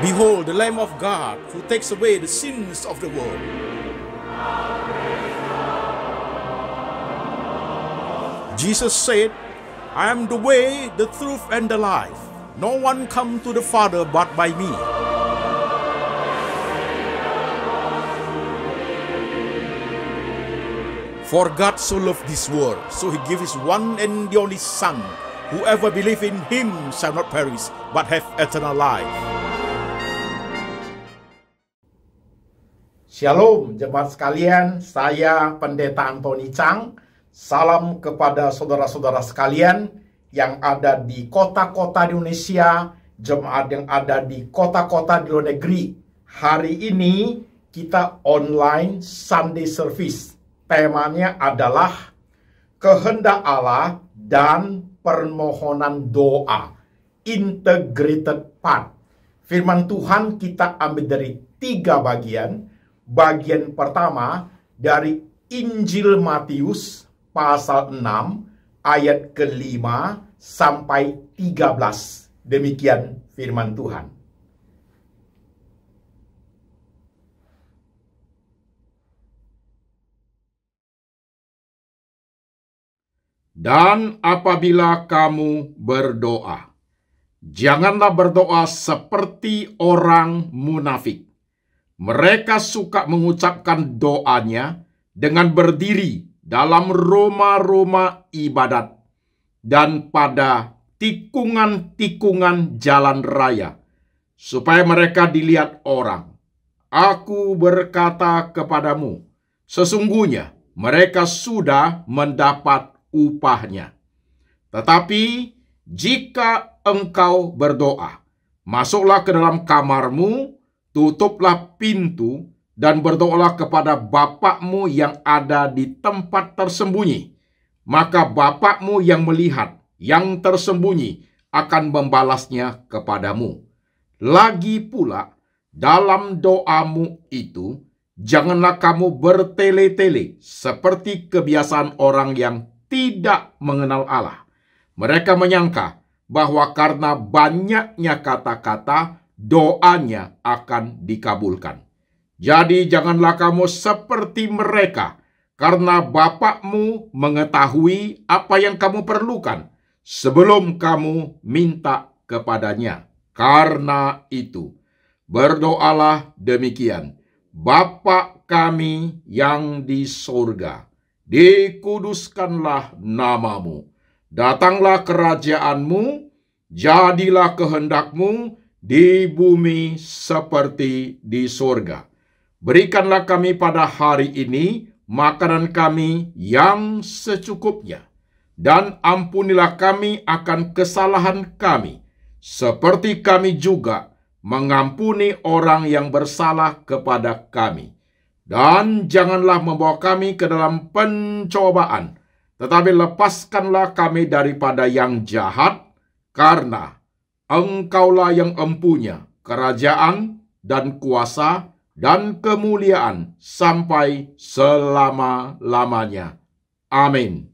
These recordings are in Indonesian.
Behold the Lamb of God who takes away the sins of the world. Jesus said, I am the way, the truth, and the life. No one come to the Father but by me. For God so loved this world, so he gave his one and only Son. Whoever believes in him shall not perish, but have eternal life. Shalom jemaat sekalian, saya Pendeta Antoni Chang. Salam kepada saudara-saudara sekalian yang ada di kota-kota di Indonesia, jemaat yang ada di kota-kota di luar negeri. Hari ini kita online Sunday service. Temanya adalah kehendak Allah dan permohonan doa. Integrated part. Firman Tuhan kita ambil dari tiga bagian bagian pertama dari Injil Matius pasal 6 ayat ke-5 sampai 13. Demikian firman Tuhan. Dan apabila kamu berdoa, janganlah berdoa seperti orang munafik mereka suka mengucapkan doanya dengan berdiri dalam roma-roma ibadat dan pada tikungan-tikungan jalan raya, supaya mereka dilihat orang. Aku berkata kepadamu, sesungguhnya mereka sudah mendapat upahnya. Tetapi jika engkau berdoa, masuklah ke dalam kamarmu, tutuplah pintu dan berdoalah kepada Bapakmu yang ada di tempat tersembunyi. Maka Bapakmu yang melihat, yang tersembunyi, akan membalasnya kepadamu. Lagi pula, dalam doamu itu, janganlah kamu bertele-tele seperti kebiasaan orang yang tidak mengenal Allah. Mereka menyangka bahwa karena banyaknya kata-kata, doanya akan dikabulkan. Jadi janganlah kamu seperti mereka, karena Bapakmu mengetahui apa yang kamu perlukan sebelum kamu minta kepadanya. Karena itu, berdoalah demikian. Bapa kami yang di sorga, dikuduskanlah namamu. Datanglah kerajaanmu, jadilah kehendakmu di bumi seperti di surga. Berikanlah kami pada hari ini makanan kami yang secukupnya, dan ampunilah kami akan kesalahan kami, seperti kami juga mengampuni orang yang bersalah kepada kami. Dan janganlah membawa kami ke dalam pencobaan, tetapi lepaskanlah kami daripada yang jahat, karena Engkaulah yang empunya kerajaan dan kuasa dan kemuliaan sampai selama-lamanya. Amin.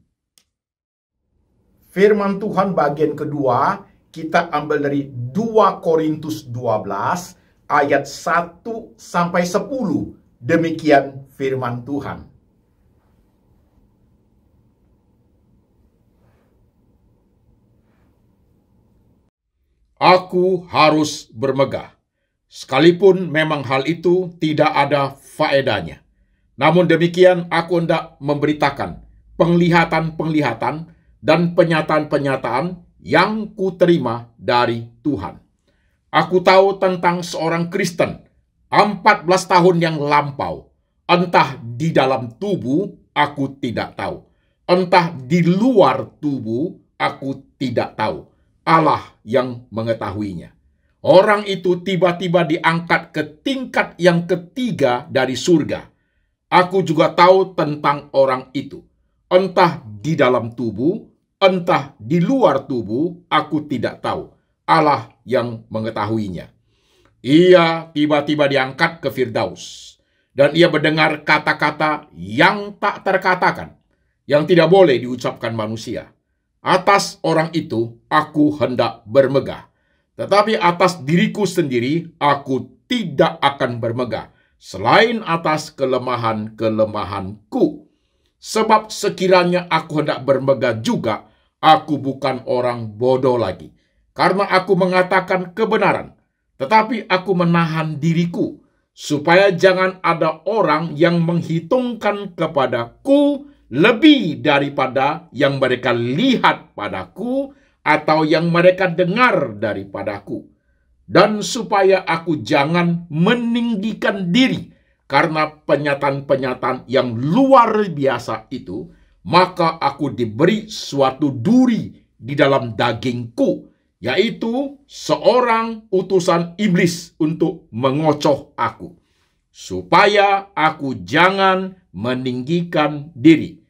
Firman Tuhan bagian kedua kita ambil dari 2 Korintus 12 ayat 1 sampai 10. Demikian firman Tuhan. Aku harus bermegah. Sekalipun memang hal itu tidak ada faedahnya. Namun demikian aku hendak memberitakan penglihatan-penglihatan dan penyataan-penyataan yang kuterima dari Tuhan. Aku tahu tentang seorang Kristen 14 tahun yang lampau. Entah di dalam tubuh, aku tidak tahu. Entah di luar tubuh, aku tidak tahu Allah yang mengetahuinya. Orang itu tiba-tiba diangkat ke tingkat yang ketiga dari surga. Aku juga tahu tentang orang itu. Entah di dalam tubuh, entah di luar tubuh, aku tidak tahu. Allah yang mengetahuinya. Ia tiba-tiba diangkat ke Firdaus. Dan ia mendengar kata-kata yang tak terkatakan. Yang tidak boleh diucapkan manusia. Atas orang itu aku hendak bermegah. Tetapi atas diriku sendiri aku tidak akan bermegah, selain atas kelemahan-kelemahanku. Sebab sekiranya aku hendak bermegah juga, aku bukan orang bodoh lagi. Karena aku mengatakan kebenaran, tetapi aku menahan diriku, supaya jangan ada orang yang menghitungkan kepadaku lebih daripada yang mereka lihat padaku, atau yang mereka dengar daripadaku, dan supaya aku jangan meninggikan diri karena penyataan-penyataan yang luar biasa itu, maka aku diberi suatu duri di dalam dagingku, yaitu seorang utusan iblis untuk mengocoh aku, supaya aku jangan meninggikan diri.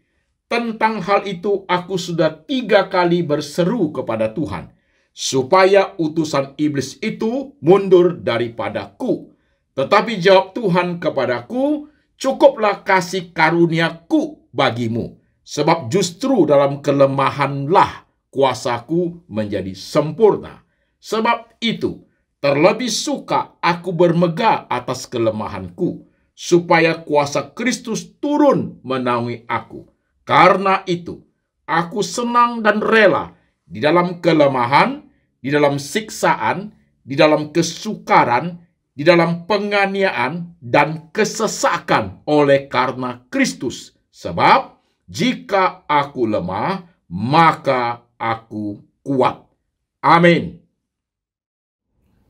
Tentang hal itu aku sudah tiga kali berseru kepada Tuhan, supaya utusan iblis itu mundur daripadaku. Tetapi jawab Tuhan kepadaku, cukuplah kasih karuniaku bagimu, sebab justru dalam kelemahanlah kuasaku menjadi sempurna. Sebab itu, terlebih suka aku bermegah atas kelemahanku, supaya kuasa Kristus turun menaungi aku.' Karena itu, aku senang dan rela di dalam kelemahan, di dalam siksaan, di dalam kesukaran, di dalam penganiayaan, dan kesesakan oleh karena Kristus. Sebab, jika aku lemah, maka aku kuat. Amin.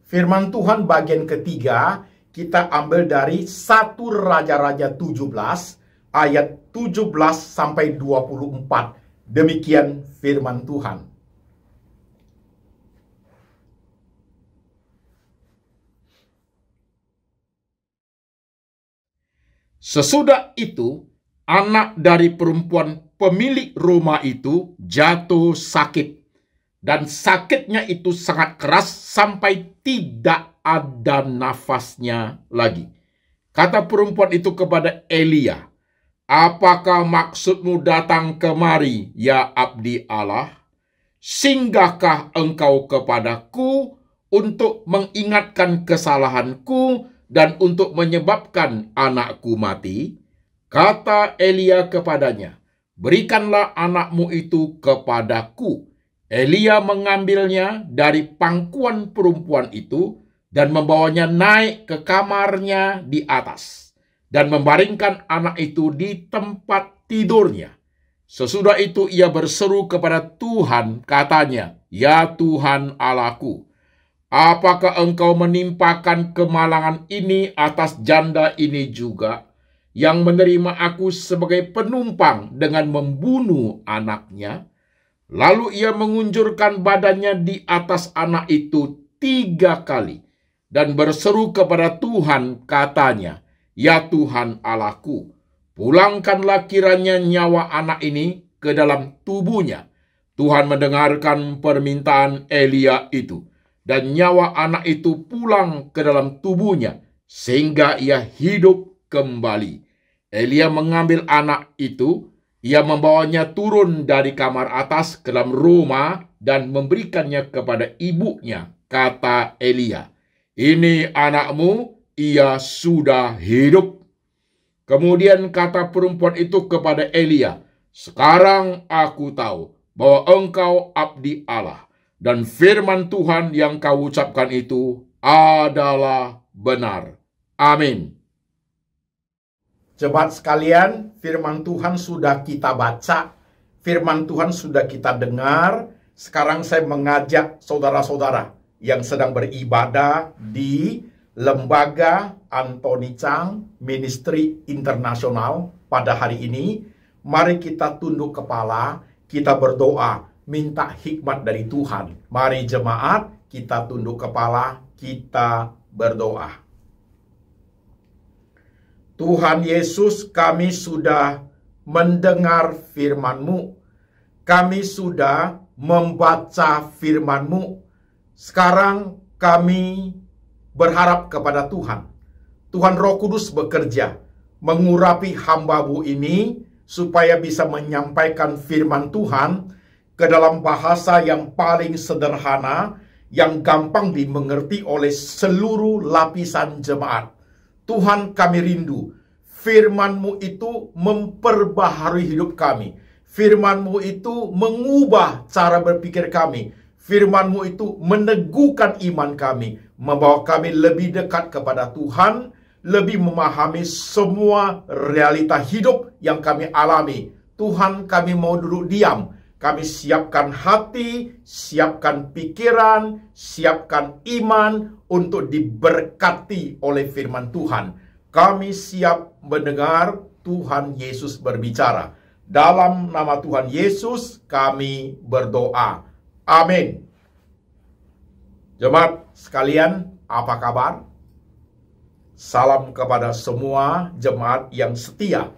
Firman Tuhan bagian ketiga kita ambil dari 1 Raja-Raja 17 ayat 17 sampai 24. Demikian firman Tuhan. Sesudah itu, anak dari perempuan pemilik rumah itu jatuh sakit. Dan sakitnya itu sangat keras sampai tidak ada nafasnya lagi. Kata perempuan itu kepada Elia, Apakah maksudmu datang kemari, ya abdi Allah? Singgahkah engkau kepadaku untuk mengingatkan kesalahanku dan untuk menyebabkan anakku mati? Kata Elia kepadanya, Berikanlah anakmu itu kepadaku. Elia mengambilnya dari pangkuan perempuan itu dan membawanya naik ke kamarnya di atas dan membaringkan anak itu di tempat tidurnya. Sesudah itu ia berseru kepada Tuhan, katanya, "Ya Tuhan Allahku, apakah Engkau menimpakan kemalangan ini atas janda ini juga yang menerima aku sebagai penumpang dengan membunuh anaknya?" Lalu ia mengunjurkan badannya di atas anak itu tiga kali dan berseru kepada Tuhan, katanya, Ya Tuhan Allahku, pulangkanlah kiranya nyawa anak ini ke dalam tubuhnya. Tuhan mendengarkan permintaan Elia itu, dan nyawa anak itu pulang ke dalam tubuhnya, sehingga ia hidup kembali. Elia mengambil anak itu, ia membawanya turun dari kamar atas ke dalam rumah dan memberikannya kepada ibunya, kata Elia. Ini anakmu, ia sudah hidup. Kemudian kata perempuan itu kepada Elia, "Sekarang aku tahu bahwa engkau abdi Allah dan firman Tuhan yang kau ucapkan itu adalah benar." Amin. Cepat sekalian, firman Tuhan sudah kita baca, firman Tuhan sudah kita dengar. Sekarang saya mengajak saudara-saudara yang sedang beribadah di Lembaga Antoni Chang Ministry Internasional pada hari ini, mari kita tunduk kepala, kita berdoa, minta hikmat dari Tuhan. Mari jemaat, kita tunduk kepala, kita berdoa. Tuhan Yesus, kami sudah mendengar firman-Mu. Kami sudah membaca firman-Mu. Sekarang kami berharap kepada Tuhan. Tuhan Roh Kudus bekerja mengurapi hambamu ini supaya bisa menyampaikan firman Tuhan ke dalam bahasa yang paling sederhana yang gampang dimengerti oleh seluruh lapisan jemaat. Tuhan kami rindu firman-Mu itu memperbaharui hidup kami. Firman-Mu itu mengubah cara berpikir kami. Firmanmu itu meneguhkan iman kami, membawa kami lebih dekat kepada Tuhan, lebih memahami semua realita hidup yang kami alami. Tuhan kami mau duduk diam, kami siapkan hati, siapkan pikiran, siapkan iman untuk diberkati oleh firman Tuhan. Kami siap mendengar Tuhan Yesus berbicara. Dalam nama Tuhan Yesus kami berdoa. Amin. Jemaat sekalian, apa kabar? Salam kepada semua jemaat yang setia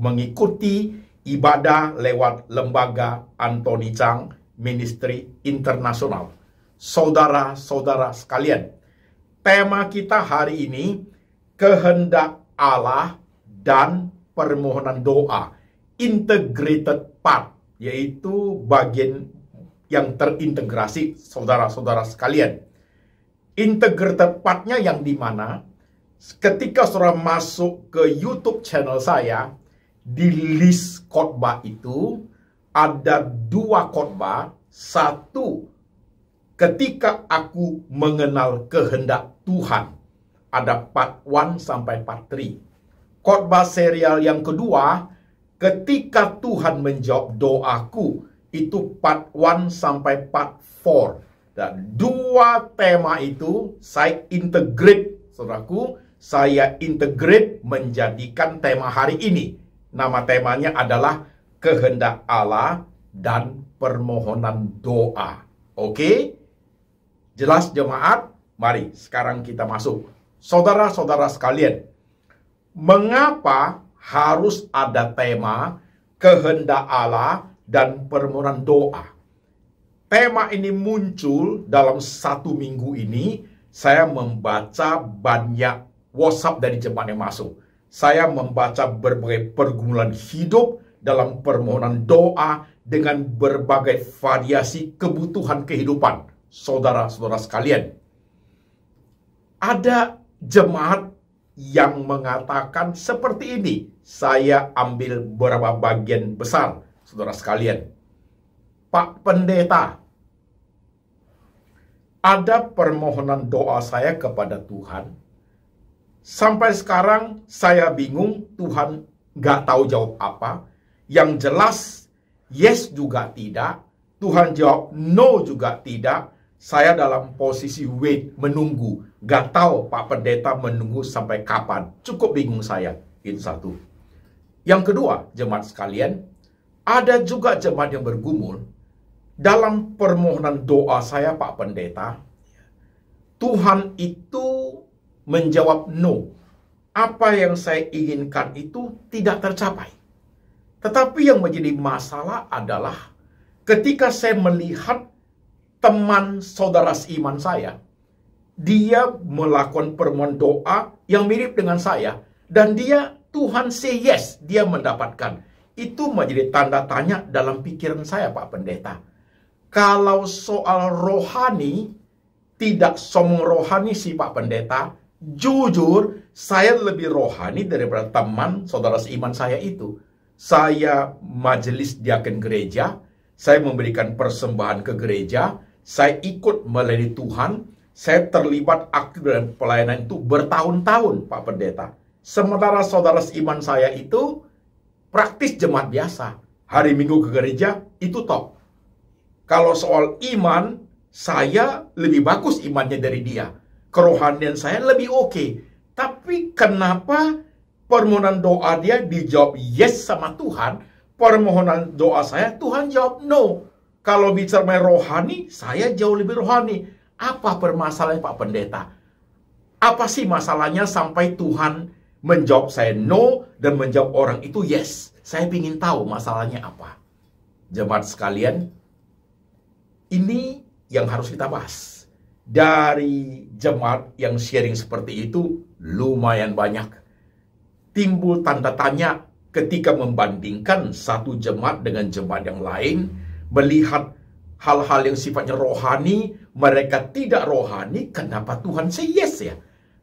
mengikuti ibadah lewat lembaga Antoni Chang Ministry Internasional. Saudara-saudara sekalian, tema kita hari ini kehendak Allah dan permohonan doa integrated part yaitu bagian yang terintegrasi saudara-saudara sekalian. Integer tepatnya yang di mana ketika saudara masuk ke YouTube channel saya di list khotbah itu ada dua khotbah, satu ketika aku mengenal kehendak Tuhan. Ada part 1 sampai part 3. Khotbah serial yang kedua, ketika Tuhan menjawab doaku itu part 1 sampai part 4. Dan dua tema itu saya integrate, saudaraku, saya integrate menjadikan tema hari ini. Nama temanya adalah kehendak Allah dan permohonan doa. Oke? Jelas jemaat? Mari sekarang kita masuk. Saudara-saudara sekalian, mengapa harus ada tema kehendak Allah dan permohonan doa. Tema ini muncul dalam satu minggu ini. Saya membaca banyak WhatsApp dari jemaat yang masuk. Saya membaca berbagai pergumulan hidup dalam permohonan doa dengan berbagai variasi kebutuhan kehidupan saudara-saudara sekalian. Ada jemaat yang mengatakan seperti ini. Saya ambil beberapa bagian besar saudara sekalian. Pak Pendeta, ada permohonan doa saya kepada Tuhan. Sampai sekarang saya bingung, Tuhan nggak tahu jawab apa. Yang jelas, yes juga tidak. Tuhan jawab no juga tidak. Saya dalam posisi wait, menunggu. Gak tahu Pak Pendeta menunggu sampai kapan. Cukup bingung saya. Itu satu. Yang kedua, jemaat sekalian, ada juga jemaat yang bergumul dalam permohonan doa saya Pak Pendeta. Tuhan itu menjawab no. Apa yang saya inginkan itu tidak tercapai. Tetapi yang menjadi masalah adalah ketika saya melihat teman saudara seiman saya, dia melakukan permohonan doa yang mirip dengan saya dan dia Tuhan say yes, dia mendapatkan. Itu menjadi tanda tanya dalam pikiran saya Pak Pendeta. Kalau soal rohani, tidak sombong rohani sih Pak Pendeta. Jujur, saya lebih rohani daripada teman saudara seiman saya itu. Saya majelis diaken gereja, saya memberikan persembahan ke gereja, saya ikut melayani Tuhan, saya terlibat aktif dalam pelayanan itu bertahun-tahun, Pak Pendeta. Sementara saudara seiman saya itu praktis jemaat biasa. Hari Minggu ke gereja itu top. Kalau soal iman, saya lebih bagus imannya dari dia. Kerohanian saya lebih oke. Okay. Tapi kenapa permohonan doa dia dijawab yes sama Tuhan, permohonan doa saya Tuhan jawab no. Kalau bicara rohani, saya jauh lebih rohani. Apa permasalahan Pak Pendeta? Apa sih masalahnya sampai Tuhan menjawab saya no dan menjawab orang itu yes. Saya ingin tahu masalahnya apa. Jemaat sekalian, ini yang harus kita bahas. Dari jemaat yang sharing seperti itu lumayan banyak. Timbul tanda tanya ketika membandingkan satu jemaat dengan jemaat yang lain, melihat hal-hal yang sifatnya rohani, mereka tidak rohani, kenapa Tuhan say yes ya?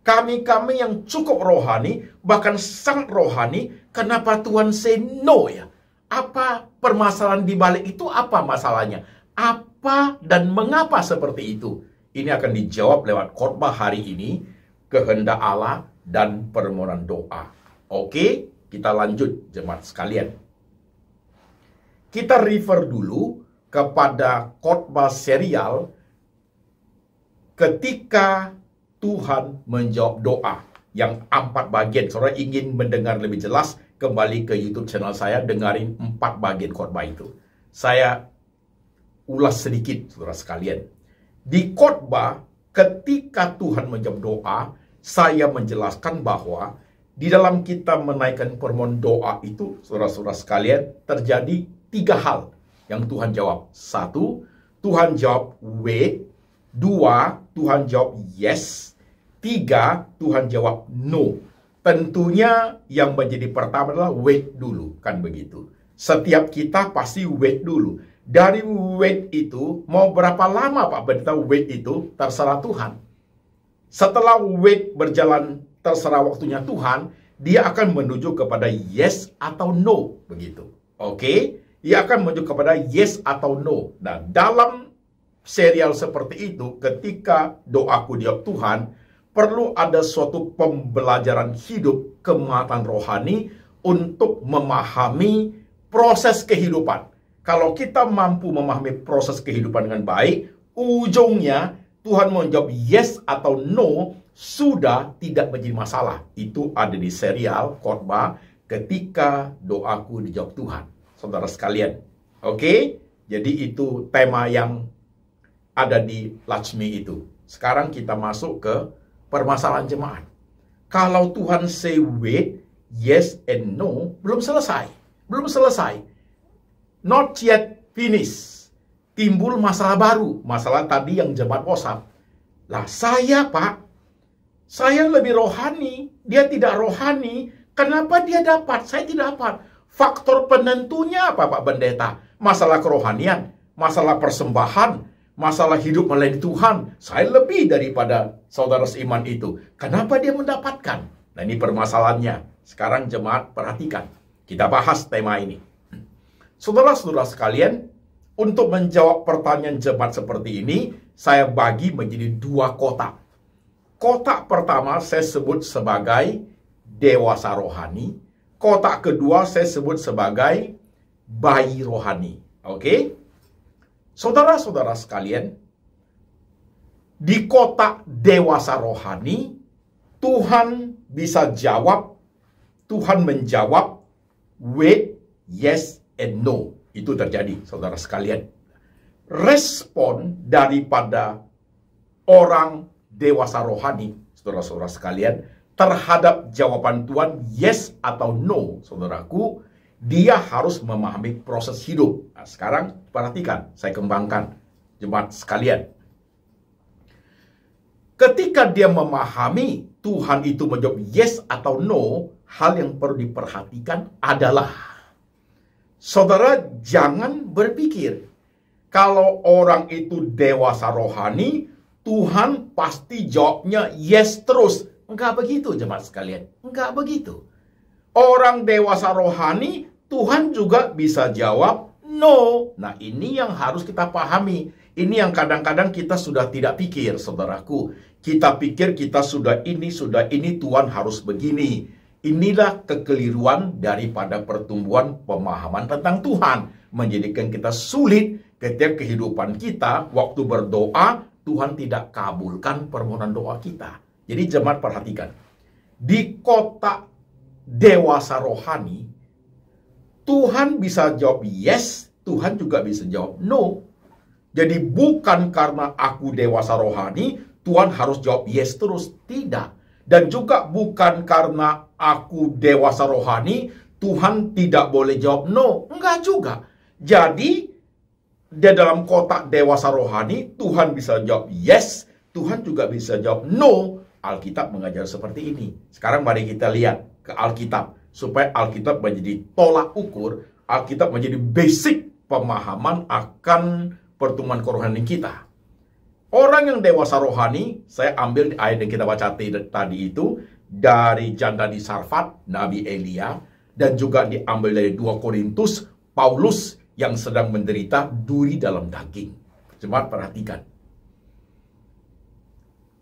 Kami-kami yang cukup rohani, bahkan sangat rohani, kenapa Tuhan say no ya? Apa permasalahan di balik itu apa masalahnya? Apa dan mengapa seperti itu? Ini akan dijawab lewat khotbah hari ini, kehendak Allah dan permohonan doa. Oke, kita lanjut jemaat sekalian. Kita refer dulu kepada khotbah serial ketika Tuhan menjawab doa yang empat bagian. Saudara ingin mendengar lebih jelas, kembali ke YouTube channel saya, dengarin empat bagian khotbah itu. Saya ulas sedikit, saudara sekalian. Di khotbah, ketika Tuhan menjawab doa, saya menjelaskan bahwa di dalam kita menaikkan permohon doa itu, saudara-saudara sekalian, terjadi tiga hal yang Tuhan jawab. Satu, Tuhan jawab wait. Dua, Tuhan jawab yes. Tiga, Tuhan jawab no. Tentunya yang menjadi pertama adalah wait dulu, kan begitu. Setiap kita pasti wait dulu. Dari wait itu, mau berapa lama Pak berita wait itu, terserah Tuhan. Setelah wait berjalan terserah waktunya Tuhan, dia akan menuju kepada yes atau no, begitu. Oke, okay? dia akan menuju kepada yes atau no. Nah, dalam serial seperti itu, ketika doaku dijawab Tuhan, perlu ada suatu pembelajaran hidup kematan rohani untuk memahami proses kehidupan. Kalau kita mampu memahami proses kehidupan dengan baik, ujungnya Tuhan mau jawab yes atau no sudah tidak menjadi masalah. Itu ada di serial khotbah ketika doaku dijawab Tuhan. Saudara sekalian. Oke? Jadi itu tema yang ada di Lajmi itu. Sekarang kita masuk ke permasalahan jemaat. Kalau Tuhan say wait, yes and no, belum selesai. Belum selesai. Not yet finish. Timbul masalah baru. Masalah tadi yang jemaat posap. Lah saya pak, saya lebih rohani, dia tidak rohani. Kenapa dia dapat, saya tidak dapat. Faktor penentunya apa Pak Pendeta? Masalah kerohanian, masalah persembahan, masalah hidup melain Tuhan. Saya lebih daripada saudara seiman itu. Kenapa dia mendapatkan? Nah ini permasalahannya. Sekarang jemaat perhatikan. Kita bahas tema ini. Saudara-saudara sekalian, untuk menjawab pertanyaan jemaat seperti ini, saya bagi menjadi dua kotak. Kotak pertama saya sebut sebagai dewasa rohani. Kotak kedua saya sebut sebagai bayi rohani. Oke? Okay? Saudara-saudara sekalian, di kota dewasa rohani, Tuhan bisa jawab, Tuhan menjawab, wait, yes, and no. Itu terjadi, saudara sekalian. Respon daripada orang dewasa rohani, saudara-saudara sekalian, terhadap jawaban Tuhan yes atau no, saudaraku, dia harus memahami proses hidup. Nah, sekarang perhatikan, saya kembangkan jemaat sekalian. Ketika dia memahami Tuhan itu menjawab yes atau no, hal yang perlu diperhatikan adalah saudara jangan berpikir kalau orang itu dewasa rohani, Tuhan pasti jawabnya yes terus. Enggak begitu jemaat sekalian, enggak begitu orang dewasa rohani, Tuhan juga bisa jawab no. Nah, ini yang harus kita pahami. Ini yang kadang-kadang kita sudah tidak pikir, saudaraku. Kita pikir kita sudah ini, sudah ini, Tuhan harus begini. Inilah kekeliruan daripada pertumbuhan pemahaman tentang Tuhan. Menjadikan kita sulit ketika kehidupan kita, waktu berdoa, Tuhan tidak kabulkan permohonan doa kita. Jadi jemaat perhatikan. Di kota dewasa rohani, Tuhan bisa jawab yes, Tuhan juga bisa jawab no. Jadi bukan karena aku dewasa rohani, Tuhan harus jawab yes terus. Tidak. Dan juga bukan karena aku dewasa rohani, Tuhan tidak boleh jawab no. Enggak juga. Jadi, di dalam kotak dewasa rohani, Tuhan bisa jawab yes, Tuhan juga bisa jawab no. Alkitab mengajar seperti ini. Sekarang mari kita lihat ke Alkitab supaya Alkitab menjadi tolak ukur, Alkitab menjadi basic pemahaman akan pertumbuhan kerohanian kita. Orang yang dewasa rohani, saya ambil di ayat yang kita baca tadi itu dari janda di Sarfat, Nabi Elia, dan juga diambil dari 2 Korintus, Paulus yang sedang menderita duri dalam daging. Coba perhatikan.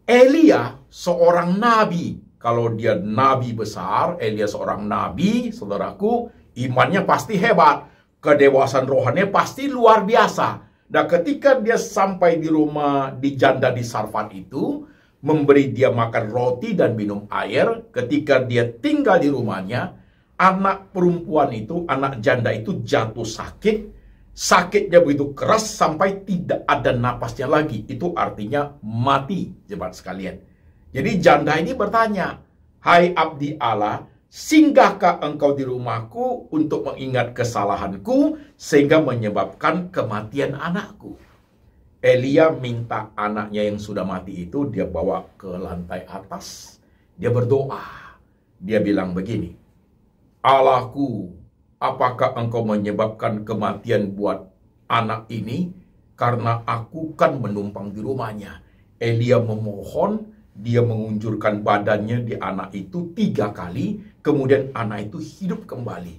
Elia seorang nabi kalau dia nabi besar, elia eh, seorang nabi, saudaraku, imannya pasti hebat. Kedewasaan rohannya pasti luar biasa. Nah ketika dia sampai di rumah di janda di Sarfat itu, memberi dia makan roti dan minum air, ketika dia tinggal di rumahnya, anak perempuan itu, anak janda itu jatuh sakit, sakitnya begitu keras sampai tidak ada napasnya lagi. Itu artinya mati, jemaat sekalian. Jadi janda ini bertanya, Hai abdi Allah, singgahkah engkau di rumahku untuk mengingat kesalahanku sehingga menyebabkan kematian anakku? Elia minta anaknya yang sudah mati itu dia bawa ke lantai atas. Dia berdoa. Dia bilang begini, Allahku, apakah engkau menyebabkan kematian buat anak ini? Karena aku kan menumpang di rumahnya. Elia memohon, dia mengunjurkan badannya di anak itu tiga kali, kemudian anak itu hidup kembali.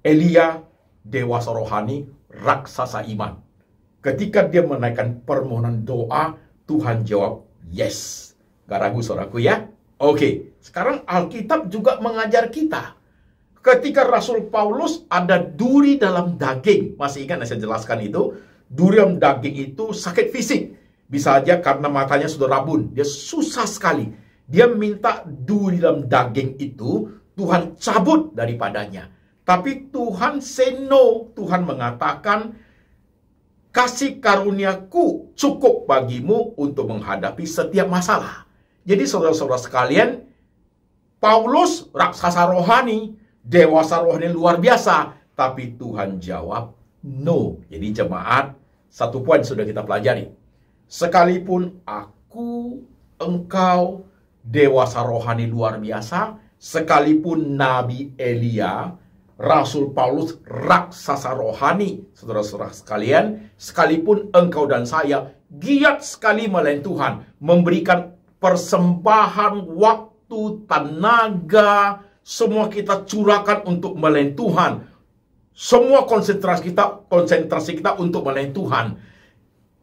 Elia, dewa sorohani, raksasa iman. Ketika dia menaikkan permohonan doa, Tuhan jawab, yes. Gak ragu saudaraku ya. Oke, sekarang Alkitab juga mengajar kita. Ketika Rasul Paulus ada duri dalam daging. Masih ingat saya jelaskan itu? Duri dalam daging itu sakit fisik bisa aja karena matanya sudah rabun. Dia susah sekali. Dia minta duri dalam daging itu Tuhan cabut daripadanya. Tapi Tuhan say no. Tuhan mengatakan kasih karuniaku cukup bagimu untuk menghadapi setiap masalah. Jadi saudara-saudara sekalian, Paulus raksasa rohani, dewasa rohani luar biasa, tapi Tuhan jawab no. Jadi jemaat, satu poin sudah kita pelajari. Sekalipun aku, engkau, dewasa rohani luar biasa, sekalipun Nabi Elia, Rasul Paulus, raksasa rohani, saudara-saudara sekalian, sekalipun engkau dan saya giat sekali melayani Tuhan, memberikan persembahan, waktu, tenaga, semua kita curahkan untuk melayani Tuhan. Semua konsentrasi kita, konsentrasi kita untuk melayani Tuhan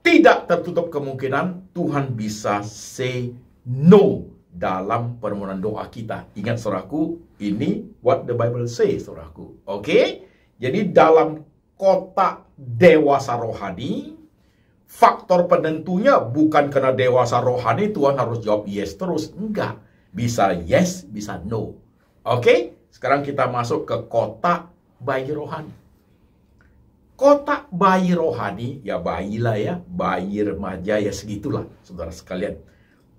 tidak tertutup kemungkinan Tuhan bisa say no dalam permohonan doa kita. Ingat saudaraku, ini what the Bible say saudaraku. Oke? Okay? Jadi dalam kota dewasa rohani, faktor penentunya bukan karena dewasa rohani Tuhan harus jawab yes terus. Enggak. Bisa yes, bisa no. Oke? Okay? Sekarang kita masuk ke kota bayi rohani kotak bayi rohani, ya bayi lah ya, bayi remaja ya segitulah, saudara sekalian.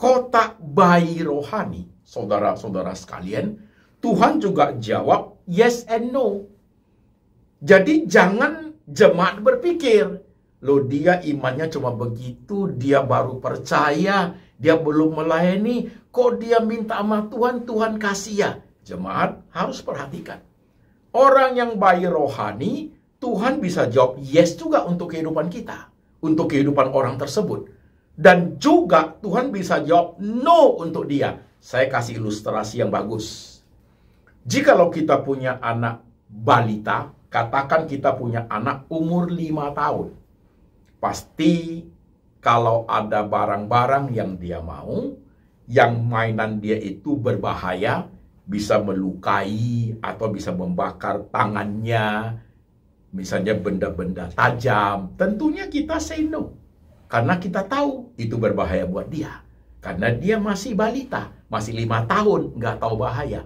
Kotak bayi rohani, saudara-saudara sekalian, Tuhan juga jawab yes and no. Jadi jangan jemaat berpikir, lo dia imannya cuma begitu, dia baru percaya, dia belum melayani, kok dia minta sama Tuhan, Tuhan kasih ya. Jemaat harus perhatikan. Orang yang bayi rohani Tuhan bisa jawab yes juga untuk kehidupan kita, untuk kehidupan orang tersebut. Dan juga Tuhan bisa jawab no untuk dia. Saya kasih ilustrasi yang bagus. Jikalau kita punya anak balita, katakan kita punya anak umur 5 tahun. Pasti kalau ada barang-barang yang dia mau, yang mainan dia itu berbahaya, bisa melukai atau bisa membakar tangannya, misalnya benda-benda tajam, tentunya kita say no. Karena kita tahu itu berbahaya buat dia. Karena dia masih balita, masih lima tahun, nggak tahu bahaya.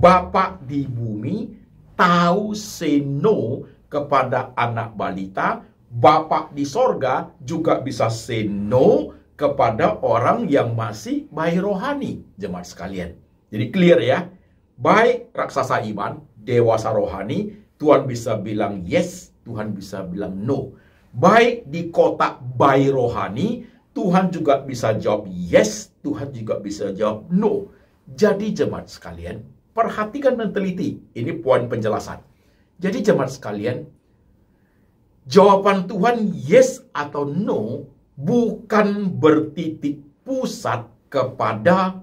Bapak di bumi tahu say no kepada anak balita. Bapak di sorga juga bisa say no kepada orang yang masih bayi rohani, jemaat sekalian. Jadi clear ya. Baik raksasa iman, dewasa rohani, Tuhan bisa bilang yes, Tuhan bisa bilang no. Baik di kotak bayi rohani, Tuhan juga bisa jawab yes, Tuhan juga bisa jawab no. Jadi jemaat sekalian, perhatikan dan teliti. Ini poin penjelasan. Jadi jemaat sekalian, jawaban Tuhan yes atau no bukan bertitik pusat kepada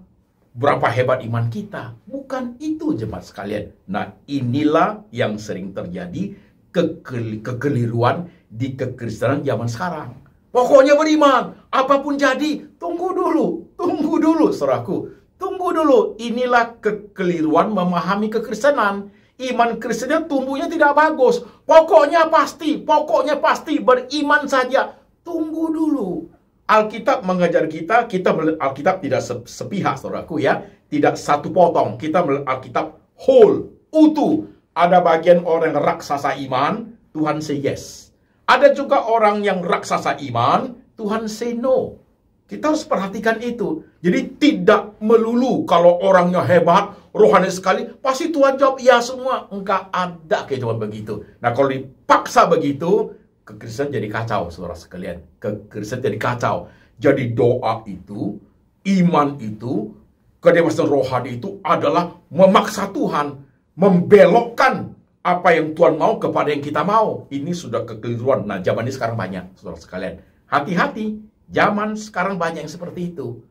berapa hebat iman kita. Bukan itu jemaat sekalian. Nah inilah yang sering terjadi kekeliruan di kekristenan zaman sekarang. Pokoknya beriman, apapun jadi, tunggu dulu, tunggu dulu seraku. Tunggu dulu, inilah kekeliruan memahami kekristenan. Iman Kristennya tumbuhnya tidak bagus. Pokoknya pasti, pokoknya pasti beriman saja. Tunggu dulu. Alkitab mengajar kita, kita Alkitab tidak sepihak, saudaraku ya, tidak satu potong. Kita Alkitab whole, utuh. Ada bagian orang yang raksasa iman, Tuhan say yes. Ada juga orang yang raksasa iman, Tuhan say no. Kita harus perhatikan itu. Jadi tidak melulu kalau orangnya hebat, rohani sekali, pasti Tuhan jawab ya semua. Enggak ada kehidupan begitu. Nah kalau dipaksa begitu, kekristenan jadi kacau, saudara sekalian. Kekristenan jadi kacau. Jadi doa itu, iman itu, kedewasaan rohani itu adalah memaksa Tuhan membelokkan apa yang Tuhan mau kepada yang kita mau. Ini sudah kekeliruan. Nah, zaman ini sekarang banyak, saudara sekalian. Hati-hati, zaman sekarang banyak yang seperti itu.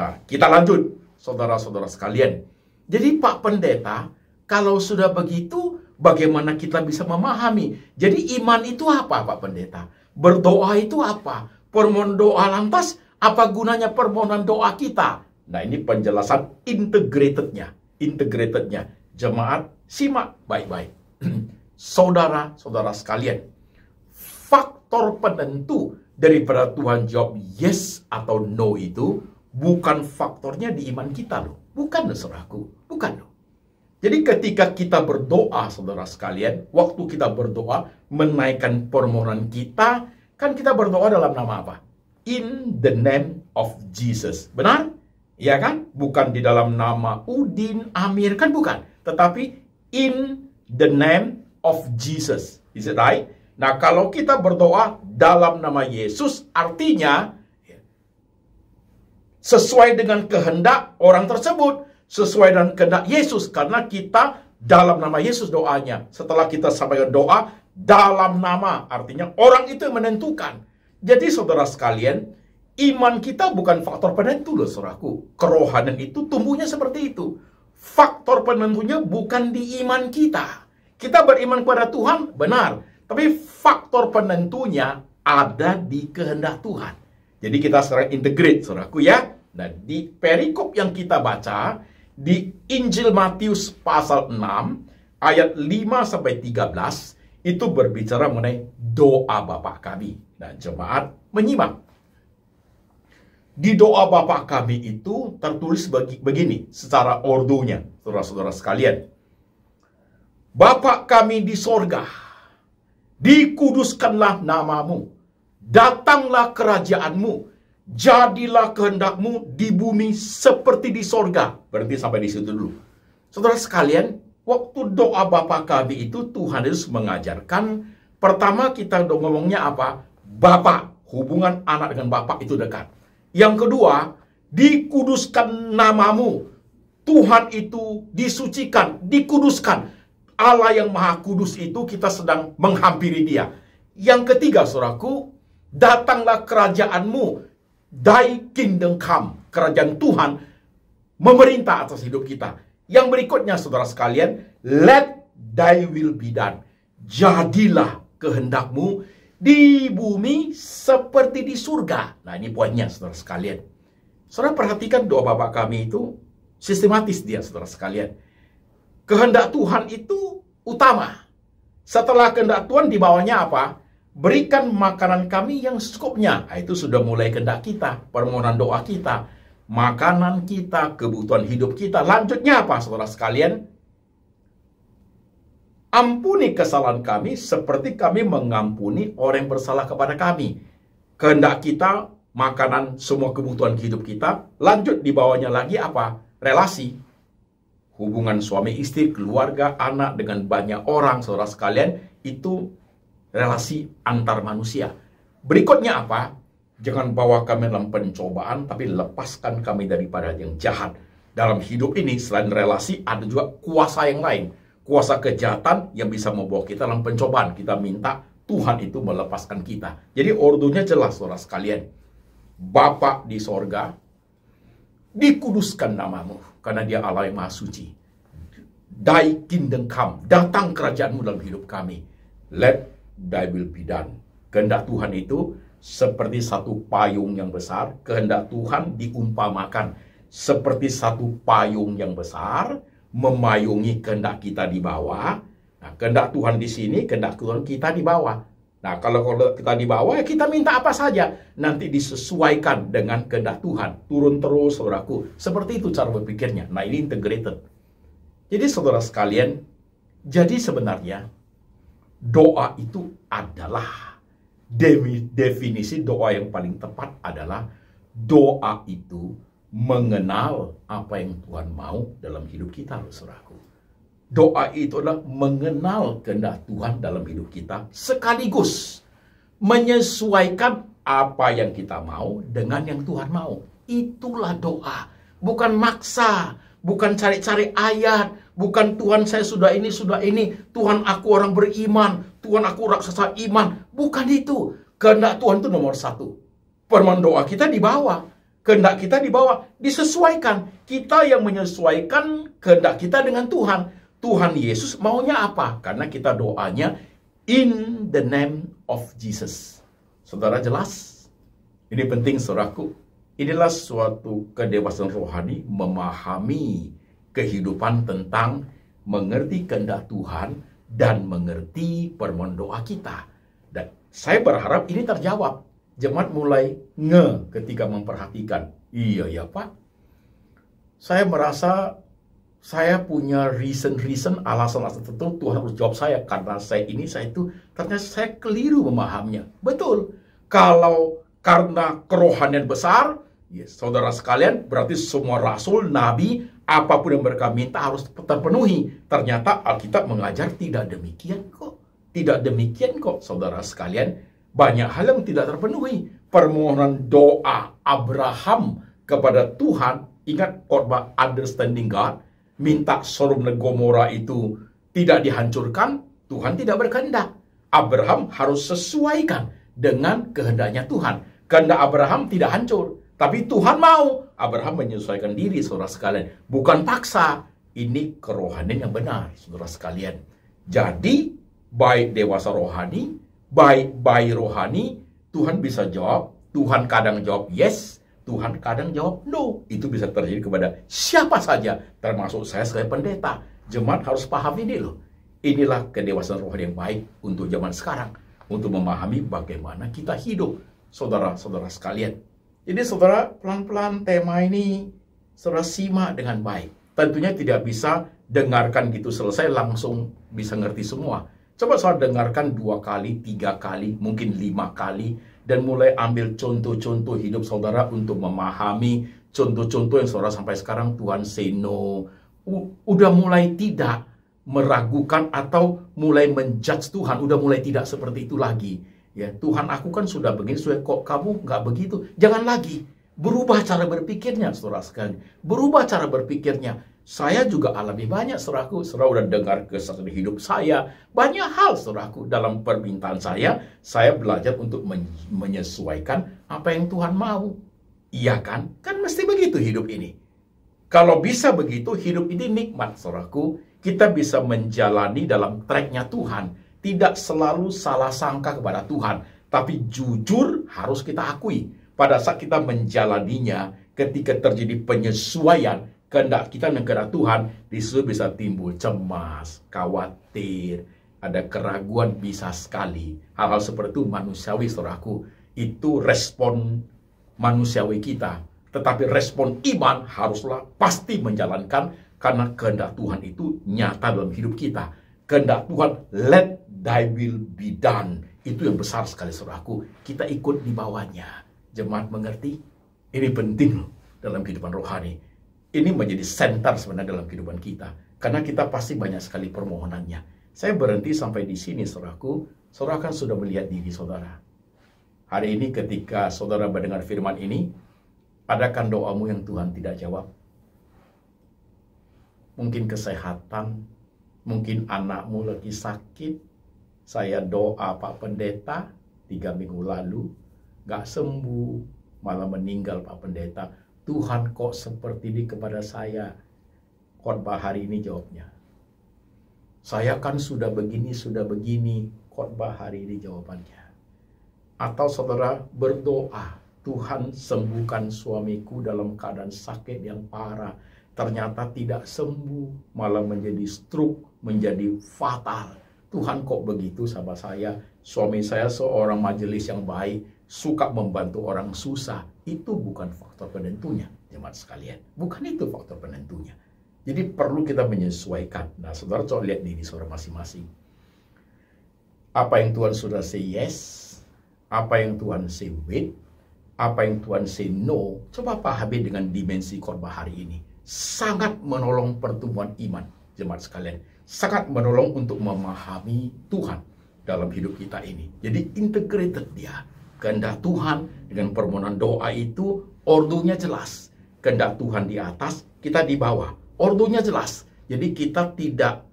Nah, kita lanjut, saudara-saudara sekalian. Jadi Pak Pendeta, kalau sudah begitu, Bagaimana kita bisa memahami? Jadi iman itu apa Pak Pendeta? Berdoa itu apa? Permohonan doa lantas apa gunanya permohonan doa kita? Nah ini penjelasan integratednya. Integratednya. Jemaat simak baik-baik. Saudara-saudara sekalian. Faktor penentu daripada Tuhan jawab yes atau no itu bukan faktornya di iman kita loh. Bukan loh aku, Bukan loh. Jadi ketika kita berdoa, saudara sekalian, waktu kita berdoa, menaikkan permohonan kita, kan kita berdoa dalam nama apa? In the name of Jesus. Benar? Ya kan? Bukan di dalam nama Udin, Amir, kan bukan. Tetapi in the name of Jesus. Is it right? Nah, kalau kita berdoa dalam nama Yesus, artinya ya, sesuai dengan kehendak orang tersebut sesuai dengan kehendak Yesus karena kita dalam nama Yesus doanya. Setelah kita sampaikan doa dalam nama, artinya orang itu yang menentukan. Jadi saudara sekalian, iman kita bukan faktor penentu loh saudaraku. Kerohanian itu tumbuhnya seperti itu. Faktor penentunya bukan di iman kita. Kita beriman kepada Tuhan, benar. Tapi faktor penentunya ada di kehendak Tuhan. Jadi kita sekarang integrate, saudaraku ya. Nah, di perikop yang kita baca, di Injil Matius pasal 6 ayat 5 sampai 13 itu berbicara mengenai doa Bapa kami dan jemaat menyimak. Di doa Bapa kami itu tertulis begini secara ordonya, saudara-saudara sekalian. Bapa kami di sorga, dikuduskanlah namamu, datanglah kerajaanmu, jadilah kehendakmu di bumi seperti di sorga. Berhenti sampai di situ dulu. Saudara sekalian, waktu doa bapak kami itu Tuhan Yesus mengajarkan pertama kita ngomongnya apa? Bapa, hubungan anak dengan Bapa itu dekat. Yang kedua, dikuduskan namamu. Tuhan itu disucikan, dikuduskan. Allah yang maha kudus itu kita sedang menghampiri dia. Yang ketiga, suraku datanglah kerajaanmu Thy kingdom come, kerajaan Tuhan memerintah atas hidup kita. Yang berikutnya saudara sekalian, let thy will be done. Jadilah kehendakmu di bumi seperti di surga. Nah ini poinnya saudara sekalian. Saudara perhatikan doa Bapak kami itu sistematis dia saudara sekalian. Kehendak Tuhan itu utama. Setelah kehendak Tuhan di bawahnya apa? berikan makanan kami yang secukupnya. Nah, itu sudah mulai kehendak kita, permohonan doa kita, makanan kita, kebutuhan hidup kita. Lanjutnya apa, saudara sekalian? Ampuni kesalahan kami seperti kami mengampuni orang yang bersalah kepada kami. Kehendak kita, makanan, semua kebutuhan hidup kita. Lanjut di bawahnya lagi apa? Relasi. Hubungan suami istri, keluarga, anak dengan banyak orang, saudara sekalian, itu relasi antar manusia. Berikutnya apa? Jangan bawa kami dalam pencobaan, tapi lepaskan kami daripada yang jahat. Dalam hidup ini, selain relasi, ada juga kuasa yang lain. Kuasa kejahatan yang bisa membawa kita dalam pencobaan. Kita minta Tuhan itu melepaskan kita. Jadi ordunya jelas, saudara sekalian. Bapa di sorga, dikuduskan namamu, karena dia Allah yang maha suci. Dai kingdom come, datang kerajaanmu dalam hidup kami. Let be bidan. Kehendak Tuhan itu seperti satu payung yang besar, kehendak Tuhan diumpamakan seperti satu payung yang besar memayungi kehendak kita di bawah. Nah, kehendak Tuhan di sini, kehendak Tuhan kita di bawah. Nah, kalau kalau kita di bawah ya kita minta apa saja, nanti disesuaikan dengan kehendak Tuhan. Turun terus, Saudaraku. Seperti itu cara berpikirnya. Nah, ini integrated. Jadi saudara sekalian, jadi sebenarnya doa itu adalah definisi doa yang paling tepat adalah doa itu mengenal apa yang Tuhan mau dalam hidup kita loh suraku Doa itu adalah mengenal kehendak Tuhan dalam hidup kita sekaligus menyesuaikan apa yang kita mau dengan yang Tuhan mau. Itulah doa, bukan maksa, bukan cari-cari ayat, Bukan Tuhan saya sudah ini, sudah ini. Tuhan aku orang beriman. Tuhan aku raksasa iman. Bukan itu. Kehendak Tuhan itu nomor satu. Firman doa kita di bawah. Kehendak kita di bawah. Disesuaikan. Kita yang menyesuaikan kehendak kita dengan Tuhan. Tuhan Yesus maunya apa? Karena kita doanya in the name of Jesus. Saudara jelas? Ini penting saudaraku. Inilah suatu kedewasaan rohani memahami kehidupan tentang mengerti kehendak Tuhan dan mengerti permohon doa kita. Dan saya berharap ini terjawab. Jemaat mulai nge ketika memperhatikan. Iya ya Pak. Saya merasa saya punya reason-reason alasan-alasan tertentu Tuhan harus jawab saya karena saya ini saya itu ternyata saya keliru memahamnya. Betul. Kalau karena kerohanian besar, ya saudara sekalian berarti semua rasul, nabi apapun yang mereka minta harus terpenuhi. Ternyata Alkitab mengajar tidak demikian kok. Tidak demikian kok, saudara sekalian. Banyak hal yang tidak terpenuhi. Permohonan doa Abraham kepada Tuhan, ingat korban understanding God, minta sorum negomora itu tidak dihancurkan, Tuhan tidak berkehendak. Abraham harus sesuaikan dengan kehendaknya Tuhan. Kehendak Abraham tidak hancur, tapi Tuhan mau Abraham menyesuaikan diri saudara sekalian. Bukan paksa. Ini kerohanian yang benar saudara sekalian. Jadi baik dewasa rohani, baik bayi rohani, Tuhan bisa jawab. Tuhan kadang jawab yes, Tuhan kadang jawab no. Itu bisa terjadi kepada siapa saja termasuk saya sebagai pendeta. Jemaat harus paham ini loh. Inilah kedewasaan rohani yang baik untuk zaman sekarang. Untuk memahami bagaimana kita hidup. Saudara-saudara sekalian. Jadi saudara pelan-pelan tema ini saudara simak dengan baik. Tentunya tidak bisa dengarkan gitu selesai langsung bisa ngerti semua. Coba saudara dengarkan dua kali, tiga kali, mungkin lima kali. Dan mulai ambil contoh-contoh hidup saudara untuk memahami contoh-contoh yang saudara sampai sekarang Tuhan Seno udah mulai tidak meragukan atau mulai menjudge Tuhan. Udah mulai tidak seperti itu lagi Ya, Tuhan aku kan sudah begini, sudah kok kamu nggak begitu. Jangan lagi. Berubah cara berpikirnya, saudara sekalian. Berubah cara berpikirnya. Saya juga alami banyak, saudaraku. Saudara udah dengar kesan hidup saya. Banyak hal, saudaraku. Dalam permintaan saya, saya belajar untuk menyesuaikan apa yang Tuhan mau. Iya kan? Kan mesti begitu hidup ini. Kalau bisa begitu, hidup ini nikmat, saudaraku. Kita bisa menjalani dalam treknya Tuhan tidak selalu salah sangka kepada Tuhan, tapi jujur harus kita akui pada saat kita menjalaninya ketika terjadi penyesuaian kehendak kita negara Tuhan, di situ bisa timbul cemas, khawatir, ada keraguan bisa sekali. Hal-hal seperti itu manusiawi saudaraku. Itu respon manusiawi kita. Tetapi respon iman haruslah pasti menjalankan karena kehendak Tuhan itu nyata dalam hidup kita. Kehendak Tuhan let thy will be done. Itu yang besar sekali saudaraku. Kita ikut di bawahnya. Jemaat mengerti? Ini penting loh dalam kehidupan rohani. Ini menjadi center sebenarnya dalam kehidupan kita. Karena kita pasti banyak sekali permohonannya. Saya berhenti sampai di sini saudaraku. Saudara kan sudah melihat diri saudara. Hari ini ketika saudara mendengar firman ini, adakan doamu yang Tuhan tidak jawab? Mungkin kesehatan, mungkin anakmu lagi sakit, saya doa Pak Pendeta tiga minggu lalu, gak sembuh, malah meninggal Pak Pendeta. Tuhan kok seperti ini kepada saya? Khotbah hari ini jawabnya. Saya kan sudah begini, sudah begini. Khotbah hari ini jawabannya. Atau saudara berdoa, Tuhan sembuhkan suamiku dalam keadaan sakit yang parah. Ternyata tidak sembuh, malah menjadi stroke, menjadi fatal. Tuhan kok begitu sama saya? Suami saya seorang majelis yang baik, suka membantu orang susah. Itu bukan faktor penentunya, jemaat sekalian. Bukan itu faktor penentunya. Jadi perlu kita menyesuaikan. Nah, saudara coba lihat diri saudara masing-masing. Apa yang Tuhan sudah say yes, apa yang Tuhan say wait, apa yang Tuhan say no, coba pahami dengan dimensi korban hari ini. Sangat menolong pertumbuhan iman, jemaat sekalian sangat menolong untuk memahami Tuhan dalam hidup kita ini. Jadi integrated dia. Kehendak Tuhan dengan permohonan doa itu ordunya jelas. Kehendak Tuhan di atas, kita di bawah. Ordunya jelas. Jadi kita tidak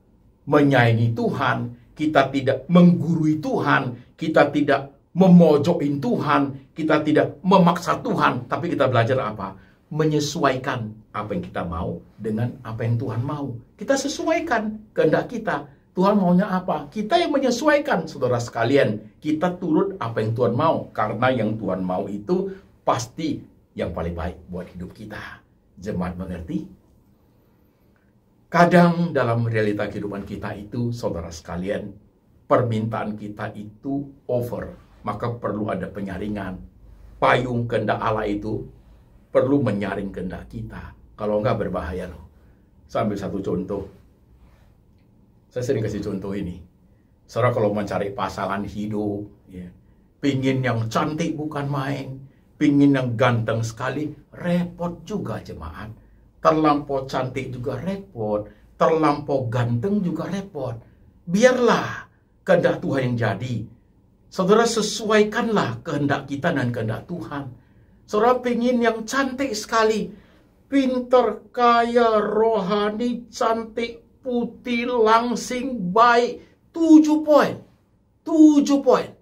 menyaingi Tuhan, kita tidak menggurui Tuhan, kita tidak memojokin Tuhan, kita tidak memaksa Tuhan, tapi kita belajar apa? menyesuaikan apa yang kita mau dengan apa yang Tuhan mau. Kita sesuaikan kehendak kita. Tuhan maunya apa? Kita yang menyesuaikan, saudara sekalian. Kita turut apa yang Tuhan mau. Karena yang Tuhan mau itu pasti yang paling baik buat hidup kita. Jemaat mengerti? Kadang dalam realita kehidupan kita itu, saudara sekalian, permintaan kita itu over. Maka perlu ada penyaringan. Payung kehendak Allah itu perlu menyaring kehendak kita. Kalau enggak berbahaya loh. Saya ambil satu contoh. Saya sering kasih contoh ini. Saudara kalau mencari pasangan hidup, ya, pingin yang cantik bukan main, pingin yang ganteng sekali, repot juga jemaat. Terlampau cantik juga repot, terlampau ganteng juga repot. Biarlah kehendak Tuhan yang jadi. Saudara sesuaikanlah kehendak kita dan kehendak Tuhan Saudara pingin yang cantik sekali. Pinter, kaya, rohani, cantik, putih, langsing, baik. Tujuh poin. Tujuh poin.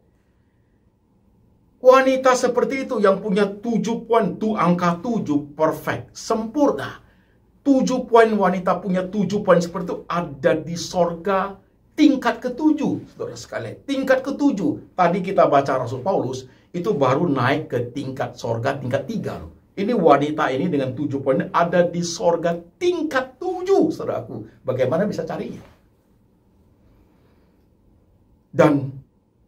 Wanita seperti itu yang punya tujuh poin. Itu angka tujuh perfect. Sempurna. Tujuh poin wanita punya tujuh poin seperti itu ada di sorga tingkat ketujuh. Saudara sekalian. Tingkat ketujuh. Tadi kita baca Rasul Paulus itu baru naik ke tingkat sorga tingkat tiga loh. Ini wanita ini dengan tujuh poin ada di sorga tingkat tujuh, saudaraku. Bagaimana bisa carinya? Dan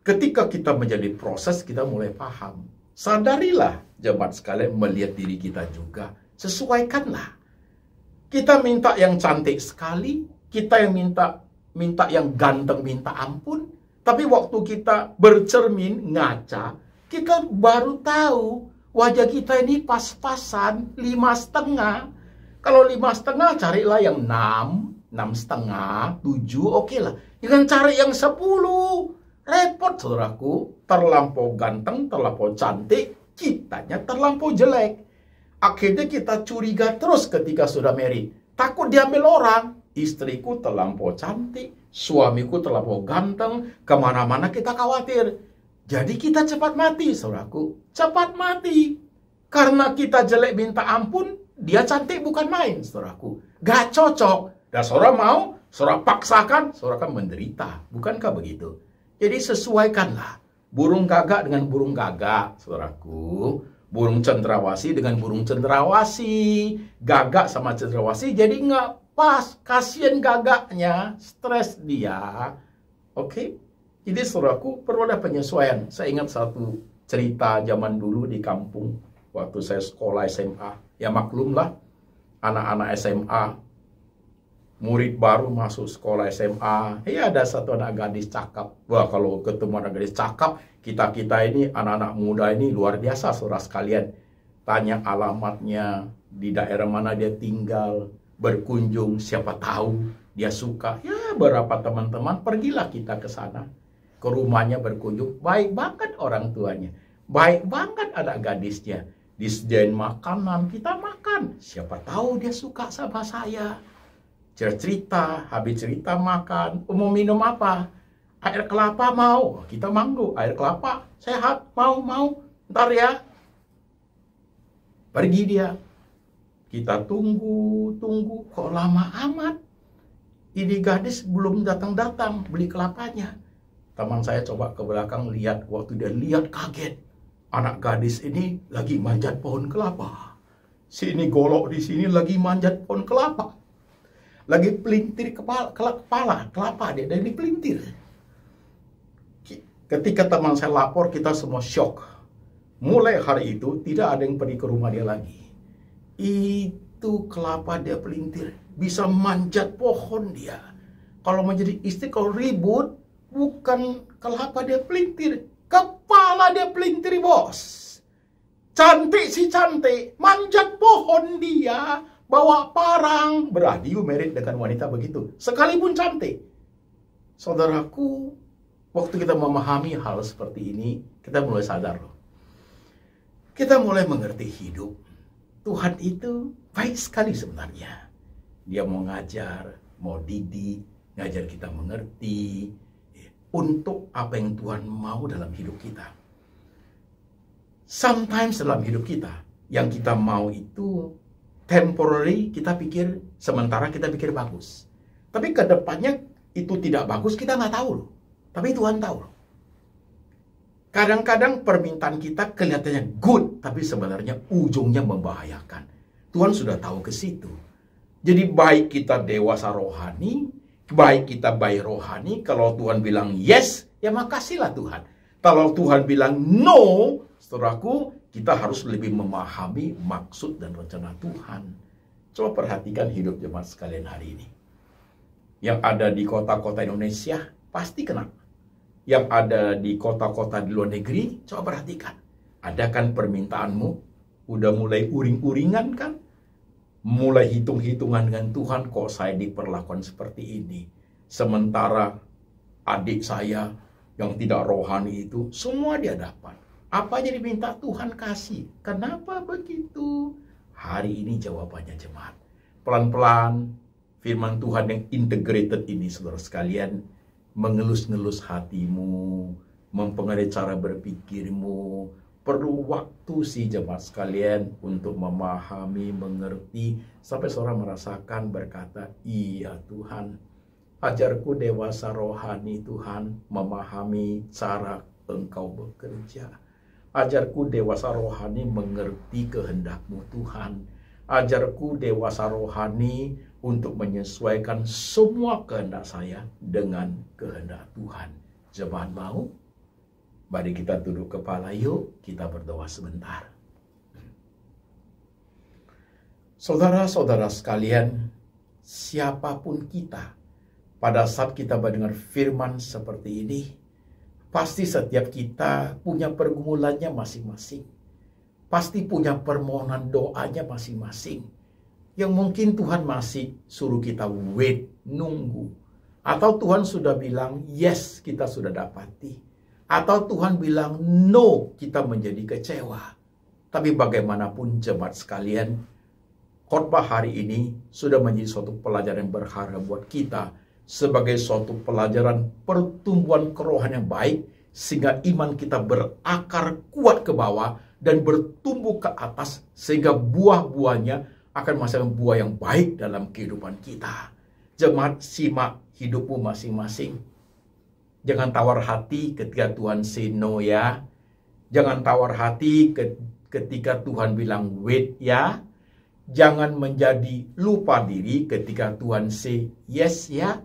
ketika kita menjadi proses, kita mulai paham. Sadarilah, jemaat sekalian, melihat diri kita juga. Sesuaikanlah. Kita minta yang cantik sekali, kita yang minta minta yang ganteng, minta ampun. Tapi waktu kita bercermin, ngaca, kita baru tahu wajah kita ini pas-pasan lima setengah. Kalau lima setengah carilah yang enam, enam setengah, tujuh, oke okay lah. Jangan cari yang sepuluh, repot saudaraku. Terlampau ganteng, terlampau cantik, kitanya terlampau jelek. Akhirnya kita curiga terus ketika sudah meri. Takut diambil orang. Istriku terlampau cantik, suamiku terlampau ganteng, kemana-mana kita khawatir jadi kita cepat mati, saudaraku. Cepat mati. Karena kita jelek minta ampun, dia cantik bukan main, saudaraku. Gak cocok. Dan saudara mau, saudara paksakan, saudara akan menderita. Bukankah begitu? Jadi sesuaikanlah burung gagak dengan burung gagak, saudaraku. Burung cendrawasi dengan burung cendrawasi. Gagak sama cendrawasi jadi nggak pas. Kasian gagaknya, stres dia. Oke? Okay? Ini saudaraku perlu ada penyesuaian. Saya ingat satu cerita zaman dulu di kampung waktu saya sekolah SMA. Ya maklumlah anak-anak SMA murid baru masuk sekolah SMA. Ya ada satu anak gadis cakap. Wah kalau ketemu anak gadis cakap, kita-kita ini anak-anak muda ini luar biasa saudara sekalian. Tanya alamatnya, di daerah mana dia tinggal, berkunjung, siapa tahu dia suka. Ya berapa teman-teman, pergilah kita ke sana ke rumahnya berkunjung, baik banget orang tuanya, baik banget anak gadisnya. Disediain makanan, kita makan. Siapa tahu dia suka sama saya. Cerita, habis cerita makan, mau minum apa? Air kelapa mau, kita manggu, air kelapa sehat, mau, mau, ntar ya. Pergi dia. Kita tunggu, tunggu, kok lama amat. Ini gadis belum datang-datang beli kelapanya Teman saya coba ke belakang lihat, waktu dia lihat kaget. Anak gadis ini lagi manjat pohon kelapa. Sini golok di sini lagi manjat pohon kelapa. Lagi pelintir kepala, kepala kelapa dia dari pelintir. Ketika teman saya lapor, kita semua shock. Mulai hari itu, tidak ada yang pergi ke rumah dia lagi. Itu kelapa dia pelintir. Bisa manjat pohon dia. Kalau menjadi istri, kalau ribut, bukan kelapa dia pelintir, kepala dia pelintir bos. Cantik si cantik, manjat pohon dia, bawa parang, beradiu merit dengan wanita begitu. Sekalipun cantik. Saudaraku, waktu kita memahami hal seperti ini, kita mulai sadar loh. Kita mulai mengerti hidup. Tuhan itu baik sekali sebenarnya. Dia mau ngajar, mau didik, ngajar kita mengerti, untuk apa yang Tuhan mau dalam hidup kita. Sometimes dalam hidup kita, yang kita mau itu temporary kita pikir, sementara kita pikir bagus. Tapi ke depannya itu tidak bagus, kita nggak tahu loh. Tapi Tuhan tahu Kadang-kadang permintaan kita kelihatannya good, tapi sebenarnya ujungnya membahayakan. Tuhan sudah tahu ke situ. Jadi baik kita dewasa rohani Baik kita baik rohani, kalau Tuhan bilang yes, ya makasihlah Tuhan. Kalau Tuhan bilang no, setelahku kita harus lebih memahami maksud dan rencana Tuhan. Coba perhatikan hidup jemaat sekalian hari ini. Yang ada di kota-kota Indonesia pasti kena. Yang ada di kota-kota di luar negeri, coba perhatikan. Adakan permintaanmu? Udah mulai uring-uringan kan? mulai hitung-hitungan dengan Tuhan kok saya diperlakukan seperti ini. Sementara adik saya yang tidak rohani itu semua dia dapat. Apa aja diminta Tuhan kasih. Kenapa begitu? Hari ini jawabannya jemaat. Pelan-pelan firman Tuhan yang integrated ini saudara sekalian mengelus-ngelus hatimu, mempengaruhi cara berpikirmu, perlu waktu si jemaat sekalian untuk memahami, mengerti, sampai seorang merasakan berkata, iya Tuhan, ajarku dewasa rohani Tuhan memahami cara engkau bekerja. Ajarku dewasa rohani mengerti kehendakmu Tuhan. Ajarku dewasa rohani untuk menyesuaikan semua kehendak saya dengan kehendak Tuhan. Jemaat mau? Mari kita tunduk kepala yuk, kita berdoa sebentar. Saudara-saudara sekalian, siapapun kita, pada saat kita mendengar firman seperti ini, pasti setiap kita punya pergumulannya masing-masing. Pasti punya permohonan doanya masing-masing. Yang mungkin Tuhan masih suruh kita wait, nunggu. Atau Tuhan sudah bilang, yes kita sudah dapati atau Tuhan bilang, no, kita menjadi kecewa. Tapi bagaimanapun jemaat sekalian, khotbah hari ini sudah menjadi suatu pelajaran yang berharga buat kita sebagai suatu pelajaran pertumbuhan kerohanian yang baik sehingga iman kita berakar kuat ke bawah dan bertumbuh ke atas sehingga buah-buahnya akan menghasilkan buah yang baik dalam kehidupan kita. Jemaat simak hidupmu masing-masing Jangan tawar hati ketika Tuhan say no ya. Jangan tawar hati ketika Tuhan bilang wait ya. Jangan menjadi lupa diri ketika Tuhan say yes ya.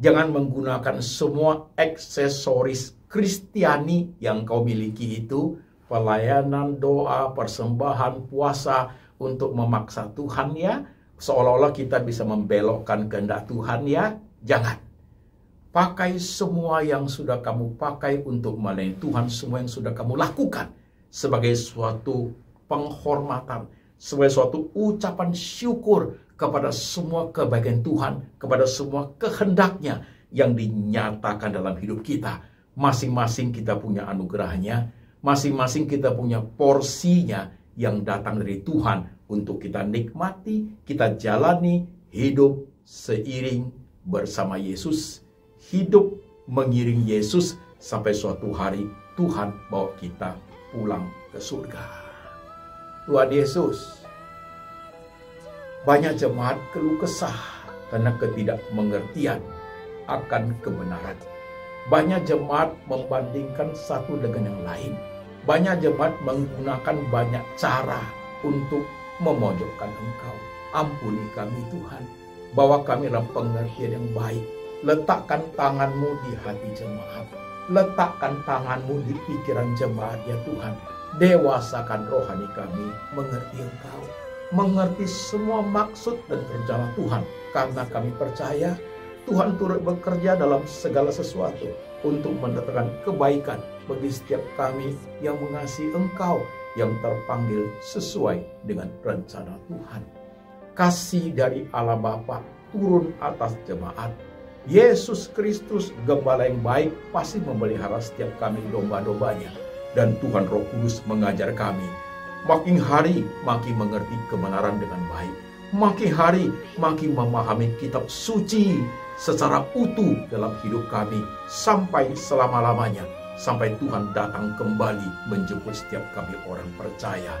Jangan menggunakan semua aksesoris Kristiani yang kau miliki itu. Pelayanan, doa, persembahan, puasa untuk memaksa Tuhan ya. Seolah-olah kita bisa membelokkan kehendak Tuhan ya. Jangan Pakai semua yang sudah kamu pakai untuk melayani Tuhan, semua yang sudah kamu lakukan sebagai suatu penghormatan, sebagai suatu ucapan syukur kepada semua kebaikan Tuhan, kepada semua kehendaknya yang dinyatakan dalam hidup kita. Masing-masing kita punya anugerahnya, masing-masing kita punya porsinya yang datang dari Tuhan untuk kita nikmati, kita jalani hidup seiring bersama Yesus hidup mengiring Yesus sampai suatu hari Tuhan bawa kita pulang ke surga. Tuhan Yesus, banyak jemaat keluh kesah karena ketidakmengertian akan kebenaran. Banyak jemaat membandingkan satu dengan yang lain. Banyak jemaat menggunakan banyak cara untuk memojokkan engkau. Ampuni kami Tuhan, bahwa kami dalam pengertian yang baik Letakkan tanganmu di hati jemaat. Letakkan tanganmu di pikiran jemaat ya Tuhan. Dewasakan rohani kami mengerti Engkau. Mengerti semua maksud dan rencana Tuhan. Karena kami percaya Tuhan turut bekerja dalam segala sesuatu untuk mendatangkan kebaikan bagi setiap kami yang mengasihi Engkau yang terpanggil sesuai dengan rencana Tuhan. Kasih dari Allah Bapa turun atas jemaat Yesus Kristus gembala yang baik pasti memelihara setiap kami domba-dombanya. Dan Tuhan Roh Kudus mengajar kami. Makin hari makin mengerti kebenaran dengan baik. Makin hari makin memahami kitab suci secara utuh dalam hidup kami sampai selama-lamanya. Sampai Tuhan datang kembali menjemput setiap kami orang percaya.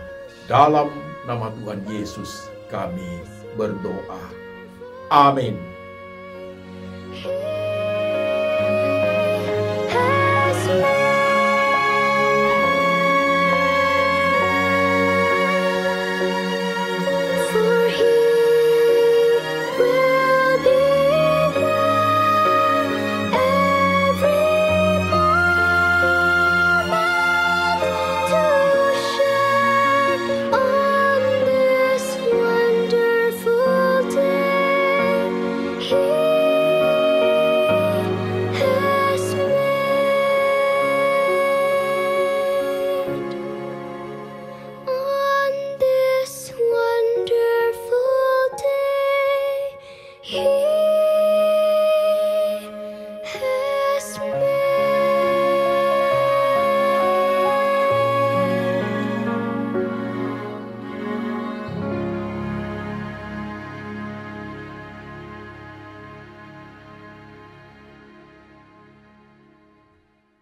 Dalam nama Tuhan Yesus kami berdoa. Amin. He has made